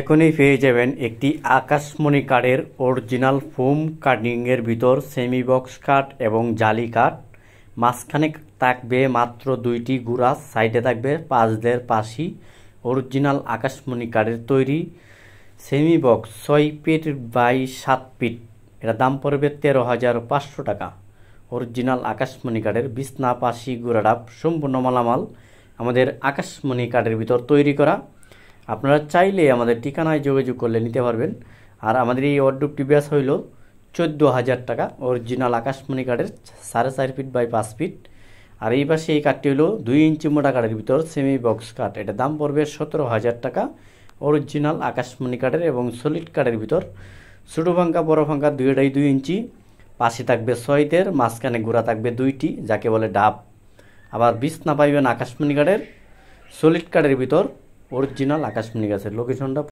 এখনই পেয়ে যাবেন একটি আকাশমণি কাঠের অরিজিনাল ফোম কাটিংয়ের ভিতর সেমি বক্স কাঠ এবং জালি কাঠ মাঝখানে থাকবে মাত্র দুইটি গুড়া সাইডে থাকবে পাঁচদের পাশি অরিজিনাল আকাশমণি কাঠের তৈরি সেমি বক্স ছয় পিট বাই সাত পিট এটা দাম পড়বে তেরো হাজার পাঁচশো টাকা অরিজিনাল আকাশমণি কাঠের বিছনা পাশি গুড়াডাপ সম্পূর্ণ মালামাল আমাদের আকাশমণি কাঠের ভিতর তৈরি করা আপনারা চাইলে আমাদের ঠিকানায় যোগাযোগ করলে নিতে পারবেন আর আমাদের এই অর্ডুপটি ব্যাস হইল চোদ্দো হাজার টাকা অরিজিনাল আকাশমণি কাঠের সাড়ে চার ফিট বাই পাঁচ ফিট আর এই পাশে এই কাঠটি হলো দুই ইঞ্চি মোটা কাঠের ভিতর সেমি বক্স কাঠ এটা দাম পড়বে সতেরো হাজার টাকা অরিজিনাল আকাশমণি কাঠের এবং সলিড কাঠের ভিতর ছোটো ফাঙ্কা বড় ফাঙ্কা আড়াই দুই ইঞ্চি পাশে থাকবে সয়দের মাঝখানে গোড়া থাকবে দুইটি যাকে বলে ডাব আবার বিছনা পাইবেন আকাশমণি কাঠের সলিড কাঠের ভিতর অরিজিনাল আকাশমণি গাছের লোকেশনটা